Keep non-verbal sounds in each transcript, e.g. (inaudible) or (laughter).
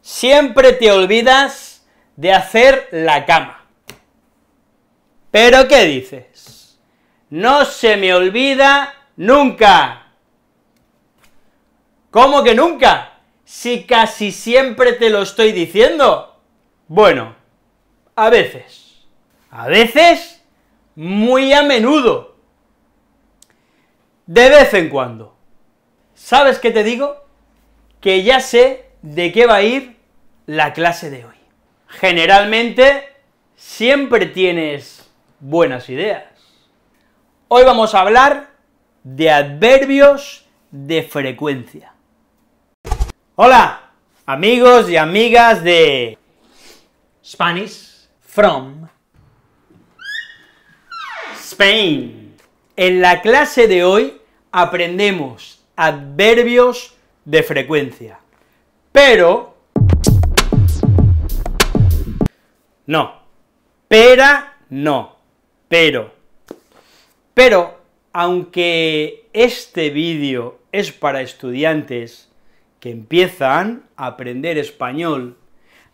siempre te olvidas de hacer la cama. ¿Pero qué dices? No se me olvida nunca. ¿Cómo que nunca? Si casi siempre te lo estoy diciendo. Bueno, a veces. A veces, muy a menudo. De vez en cuando. ¿Sabes qué te digo? Que ya sé de qué va a ir la clase de hoy. Generalmente siempre tienes buenas ideas. Hoy vamos a hablar de adverbios de frecuencia. Hola, amigos y amigas de Spanish from Spain. En la clase de hoy aprendemos adverbios de frecuencia. Pero... No. Pero no. Pero. Pero, aunque este vídeo es para estudiantes que empiezan a aprender español,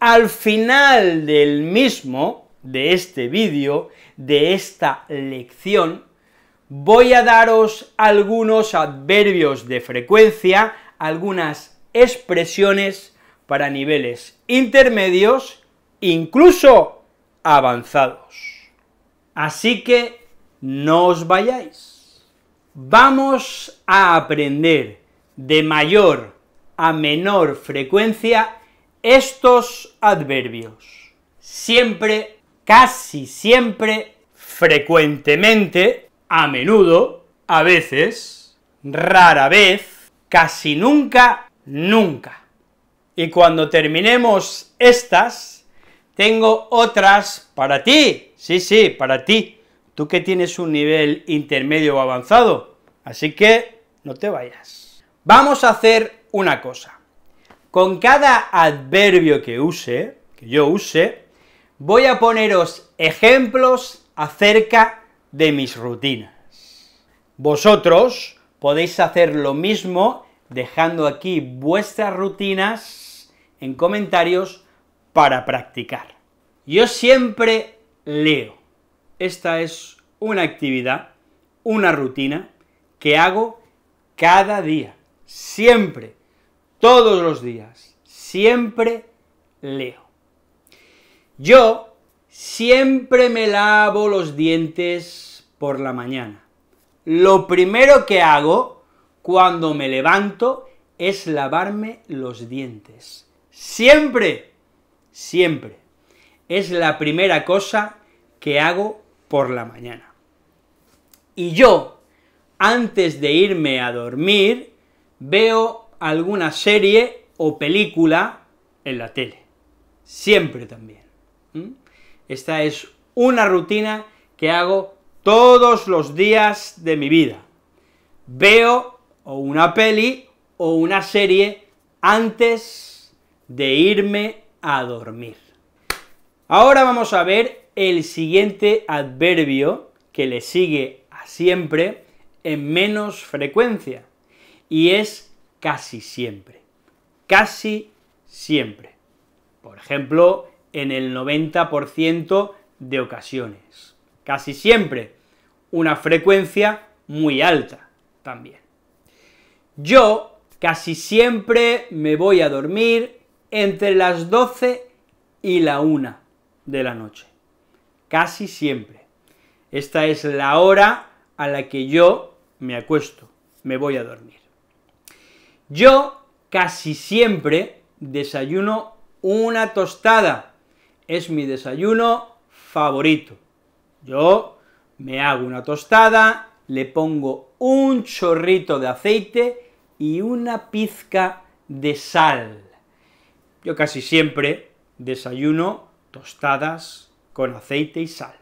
al final del mismo, de este vídeo, de esta lección, voy a daros algunos adverbios de frecuencia, algunas expresiones para niveles intermedios, incluso avanzados. Así que no os vayáis. Vamos a aprender de mayor a menor frecuencia estos adverbios. Siempre, casi siempre, frecuentemente, a menudo, a veces, rara vez, casi nunca nunca. Y cuando terminemos estas, tengo otras para ti, sí, sí, para ti, tú que tienes un nivel intermedio o avanzado, así que no te vayas. Vamos a hacer una cosa. Con cada adverbio que use, que yo use, voy a poneros ejemplos acerca de mis rutinas. Vosotros podéis hacer lo mismo dejando aquí vuestras rutinas en comentarios para practicar. Yo siempre leo. Esta es una actividad, una rutina que hago cada día, siempre, todos los días, siempre leo. Yo siempre me lavo los dientes por la mañana. Lo primero que hago cuando me levanto es lavarme los dientes. Siempre, siempre. Es la primera cosa que hago por la mañana. Y yo, antes de irme a dormir, veo alguna serie o película en la tele. Siempre también. Esta es una rutina que hago todos los días de mi vida. Veo o una peli o una serie antes de irme a dormir. Ahora vamos a ver el siguiente adverbio que le sigue a siempre en menos frecuencia, y es casi siempre, casi siempre. Por ejemplo, en el 90% de ocasiones. Casi siempre, una frecuencia muy alta también. Yo casi siempre me voy a dormir entre las 12 y la 1 de la noche. Casi siempre. Esta es la hora a la que yo me acuesto, me voy a dormir. Yo casi siempre desayuno una tostada. Es mi desayuno favorito. Yo me hago una tostada le pongo un chorrito de aceite y una pizca de sal. Yo casi siempre desayuno tostadas con aceite y sal.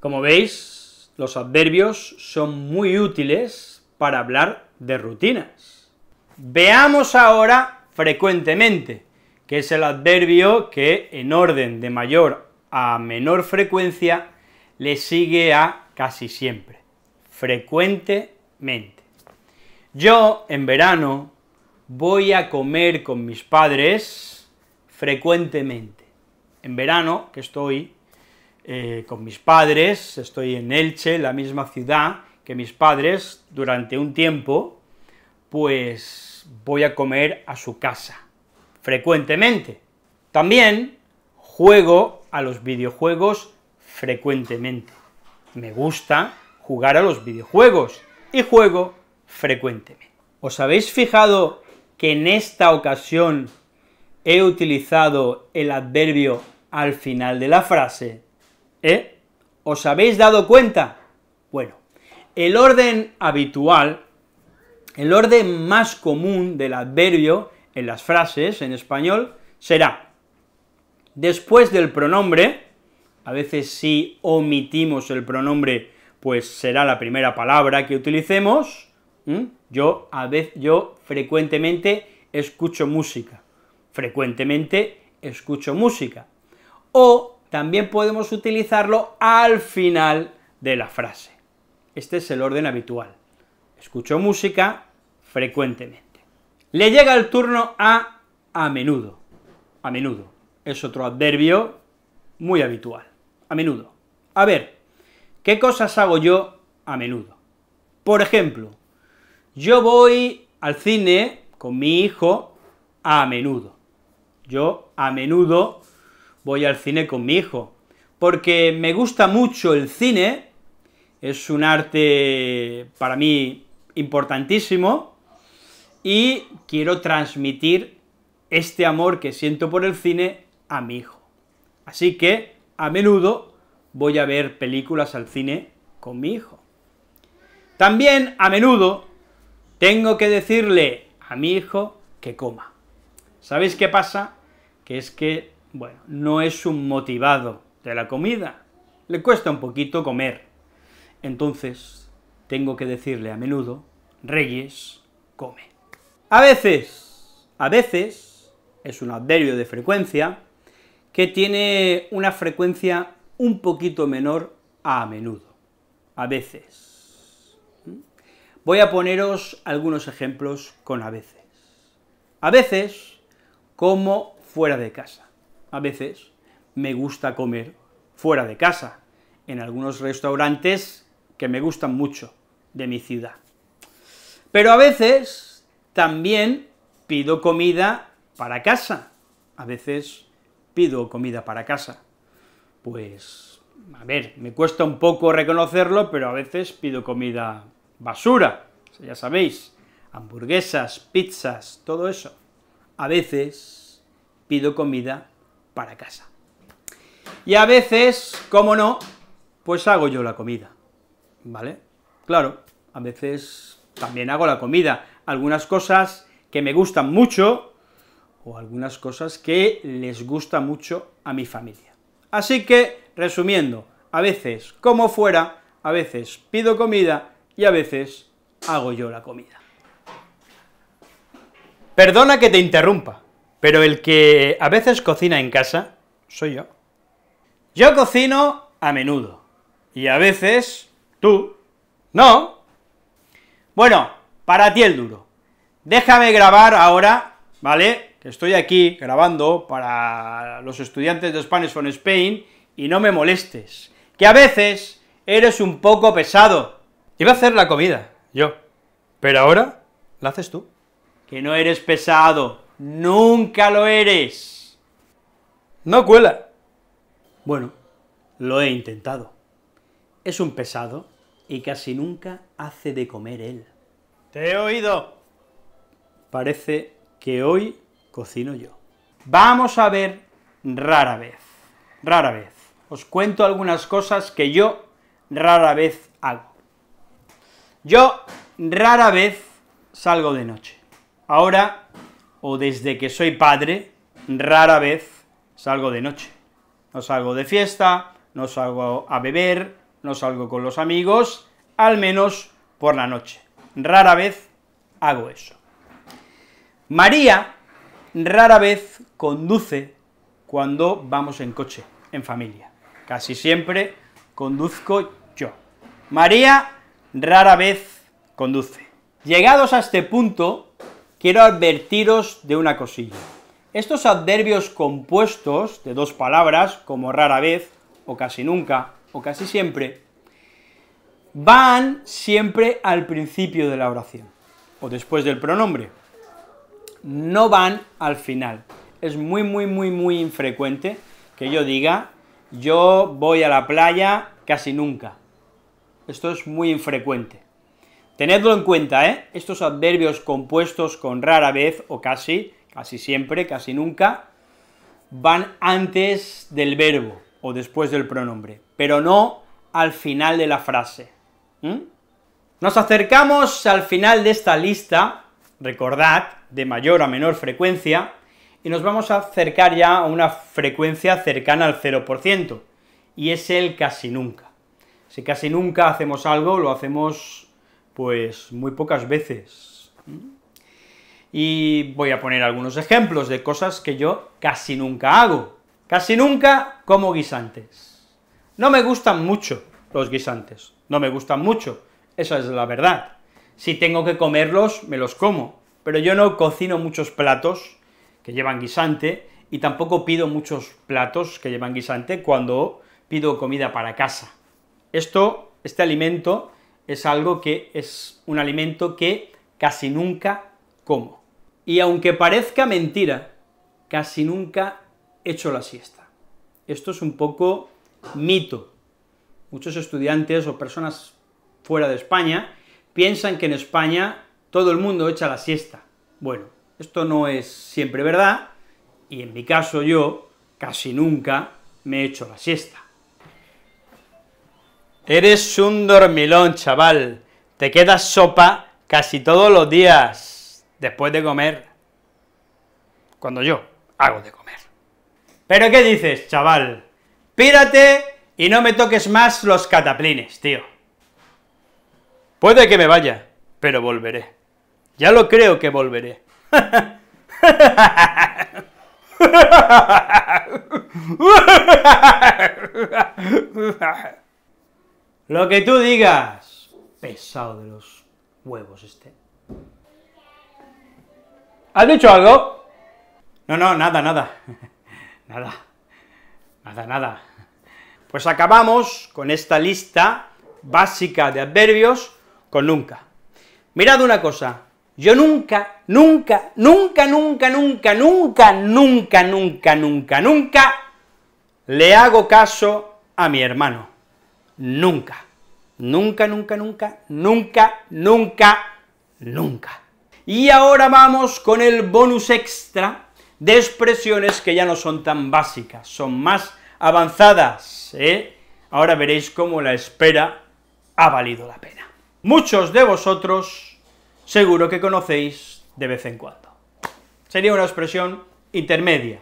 Como veis, los adverbios son muy útiles para hablar de rutinas. Veamos ahora frecuentemente, que es el adverbio que en orden de mayor a menor frecuencia le sigue a casi siempre frecuentemente. Yo en verano voy a comer con mis padres frecuentemente. En verano, que estoy eh, con mis padres, estoy en Elche, la misma ciudad que mis padres, durante un tiempo, pues voy a comer a su casa, frecuentemente. También juego a los videojuegos frecuentemente. Me gusta jugar a los videojuegos, y juego frecuentemente. ¿Os habéis fijado que en esta ocasión he utilizado el adverbio al final de la frase? ¿Eh? ¿Os habéis dado cuenta? Bueno, el orden habitual, el orden más común del adverbio en las frases en español será después del pronombre, a veces si sí omitimos el pronombre pues será la primera palabra que utilicemos. Yo, a vez, yo frecuentemente escucho música. Frecuentemente escucho música. O también podemos utilizarlo al final de la frase. Este es el orden habitual. Escucho música frecuentemente. Le llega el turno a a menudo. A menudo. Es otro adverbio muy habitual. A menudo. A ver, ¿Qué cosas hago yo a menudo? Por ejemplo, yo voy al cine con mi hijo a menudo. Yo a menudo voy al cine con mi hijo, porque me gusta mucho el cine, es un arte para mí importantísimo, y quiero transmitir este amor que siento por el cine a mi hijo. Así que, a menudo, voy a ver películas al cine con mi hijo. También a menudo tengo que decirle a mi hijo que coma. ¿Sabéis qué pasa? Que es que, bueno, no es un motivado de la comida, le cuesta un poquito comer. Entonces, tengo que decirle a menudo, Reyes, come. A veces, a veces, es un adverbio de frecuencia, que tiene una frecuencia un poquito menor a, menudo, a veces. Voy a poneros algunos ejemplos con a veces. A veces como fuera de casa. A veces me gusta comer fuera de casa, en algunos restaurantes que me gustan mucho de mi ciudad. Pero a veces también pido comida para casa, a veces pido comida para casa pues, a ver, me cuesta un poco reconocerlo, pero a veces pido comida basura, ya sabéis, hamburguesas, pizzas, todo eso. A veces pido comida para casa. Y a veces, como no, pues hago yo la comida, ¿vale? Claro, a veces también hago la comida. Algunas cosas que me gustan mucho, o algunas cosas que les gusta mucho a mi familia. Así que, resumiendo, a veces como fuera, a veces pido comida y a veces hago yo la comida. Perdona que te interrumpa, pero el que a veces cocina en casa soy yo. Yo cocino a menudo, y a veces tú, ¿no? Bueno, para ti el duro. Déjame grabar ahora, ¿vale? que estoy aquí grabando para los estudiantes de Spanish from Spain y no me molestes, que a veces eres un poco pesado. Iba a hacer la comida, yo, pero ahora la haces tú. Que no eres pesado, nunca lo eres. No cuela. Bueno, lo he intentado. Es un pesado y casi nunca hace de comer él. Te he oído. Parece que hoy cocino yo. Vamos a ver rara vez, rara vez. Os cuento algunas cosas que yo rara vez hago. Yo rara vez salgo de noche. Ahora, o desde que soy padre, rara vez salgo de noche. No salgo de fiesta, no salgo a beber, no salgo con los amigos, al menos por la noche. Rara vez hago eso. María, rara vez conduce cuando vamos en coche, en familia. Casi siempre conduzco yo. María rara vez conduce. Llegados a este punto, quiero advertiros de una cosilla. Estos adverbios compuestos de dos palabras, como rara vez, o casi nunca, o casi siempre, van siempre al principio de la oración, o después del pronombre no van al final. Es muy, muy, muy, muy infrecuente que yo diga, yo voy a la playa casi nunca. Esto es muy infrecuente. Tenedlo en cuenta, ¿eh? Estos adverbios compuestos con rara vez o casi, casi siempre, casi nunca, van antes del verbo o después del pronombre, pero no al final de la frase. Nos acercamos al final de esta lista recordad, de mayor a menor frecuencia, y nos vamos a acercar ya a una frecuencia cercana al 0%, y es el casi nunca. Si casi nunca hacemos algo, lo hacemos pues muy pocas veces. Y voy a poner algunos ejemplos de cosas que yo casi nunca hago. Casi nunca como guisantes. No me gustan mucho los guisantes, no me gustan mucho, esa es la verdad si tengo que comerlos, me los como, pero yo no cocino muchos platos que llevan guisante, y tampoco pido muchos platos que llevan guisante cuando pido comida para casa. Esto, este alimento, es algo que es un alimento que casi nunca como. Y aunque parezca mentira, casi nunca echo la siesta. Esto es un poco mito. Muchos estudiantes o personas fuera de España piensan que en España todo el mundo echa la siesta. Bueno, esto no es siempre verdad, y en mi caso yo casi nunca me he hecho la siesta. Eres un dormilón, chaval. Te quedas sopa casi todos los días después de comer. Cuando yo hago de comer. ¿Pero qué dices, chaval? Pírate y no me toques más los cataplines, tío. Puede que me vaya, pero volveré. Ya lo creo que volveré. Lo que tú digas, pesado de los huevos este. ¿Has dicho algo? No, no, nada, nada. (laughs) Nada. Nada, nada. Pues acabamos con esta lista básica de adverbios con nunca. Mirad una cosa, yo nunca, nunca, nunca, nunca, nunca, nunca, nunca, nunca, nunca, nunca le hago caso a mi hermano. Nunca. Nunca, nunca, nunca, nunca, nunca, nunca. Y ahora vamos con el bonus extra de expresiones que ya no son tan básicas, son más avanzadas, Ahora veréis cómo la espera ha valido la pena muchos de vosotros seguro que conocéis de vez en cuando. Sería una expresión intermedia,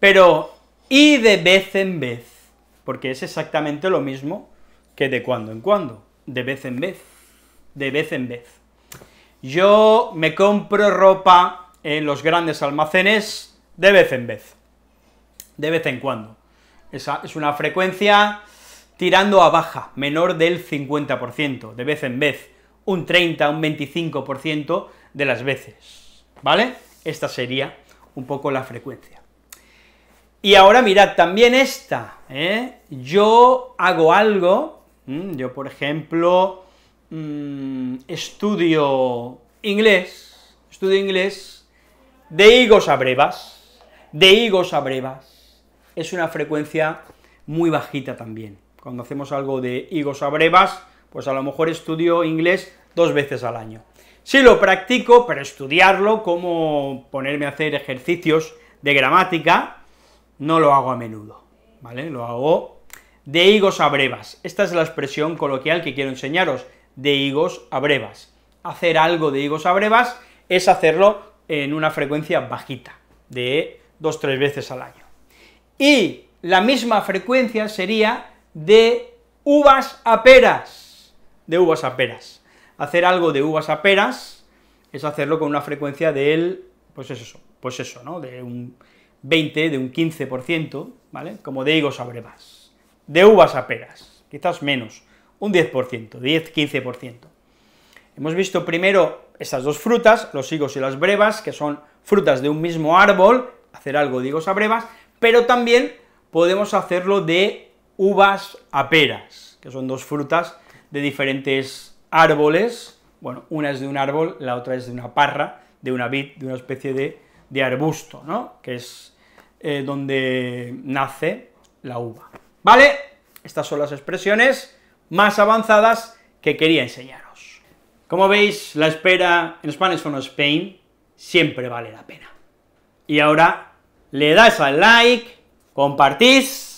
pero y de vez en vez, porque es exactamente lo mismo que de cuando en cuando, de vez en vez, de vez en vez. Yo me compro ropa en los grandes almacenes de vez en vez, de vez en cuando. Esa es una frecuencia tirando a baja, menor del 50%, de vez en vez, un 30, un 25% de las veces, ¿vale? Esta sería un poco la frecuencia. Y ahora mirad, también esta, ¿eh? Yo hago algo, yo por ejemplo, mm, estudio inglés, estudio inglés de higos a brevas, de higos a brevas, es una frecuencia muy bajita también cuando hacemos algo de higos a brevas, pues a lo mejor estudio inglés dos veces al año. Sí lo practico, pero estudiarlo, como ponerme a hacer ejercicios de gramática, no lo hago a menudo, ¿vale? Lo hago de higos a brevas. Esta es la expresión coloquial que quiero enseñaros, de higos a brevas. Hacer algo de higos a brevas es hacerlo en una frecuencia bajita, de dos, tres veces al año. Y la misma frecuencia sería de uvas a peras, de uvas a peras. Hacer algo de uvas a peras es hacerlo con una frecuencia del, pues eso, pues eso, ¿no? De un 20, de un 15%, ¿vale? Como de higos a brevas. De uvas a peras, quizás menos, un 10%, 10-15%. Hemos visto primero estas dos frutas, los higos y las brevas, que son frutas de un mismo árbol, hacer algo de higos a brevas, pero también podemos hacerlo de uvas a peras, que son dos frutas de diferentes árboles, bueno, una es de un árbol, la otra es de una parra, de una vid, de una especie de, arbusto, ¿no?, que es eh, donde nace la uva. ¿Vale? Estas son las expresiones más avanzadas que quería enseñaros. Como veis, la espera en Spanish from Spain siempre vale la pena. Y ahora le das al like, compartís,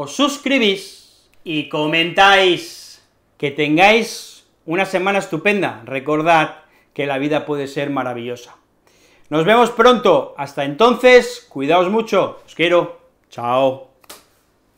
os suscribís y comentáis. Que tengáis una semana estupenda. Recordad que la vida puede ser maravillosa. Nos vemos pronto. Hasta entonces, cuidaos mucho. Os quiero. Chao.